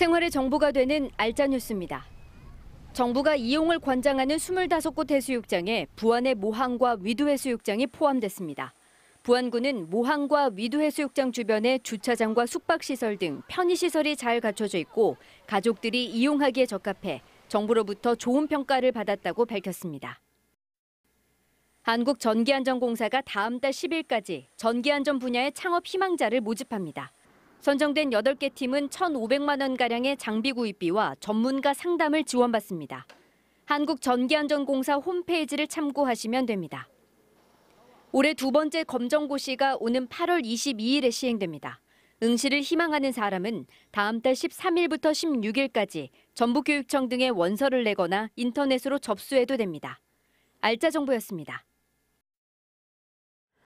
생활의 정보가 되는 알짜뉴스입니다. 정부가 이용을 권장하는 25곳 해수욕장에 부안의 모항과 위도 해수욕장이 포함됐습니다. 부안군은 모항과 위도 해수욕장 주변에 주차장과 숙박시설 등 편의시설이 잘 갖춰져 있고 가족들이 이용하기에 적합해 정부로부터 좋은 평가를 받았다고 밝혔습니다. 한국전기안전공사가 다음 달 10일까지 전기안전 분야의 창업 희망자를 모집합니다. 선정된 8개 팀은 1,500만 원가량의 장비 구입비와 전문가 상담을 지원받습니다. 한국전기안전공사 홈페이지를 참고하시면 됩니다. 올해 두 번째 검정고시가 오는 8월 22일에 시행됩니다. 응시를 희망하는 사람은 다음 달 13일부터 16일까지 전북교육청 등의 원서를 내거나 인터넷으로 접수해도 됩니다. 알짜정보였습니다.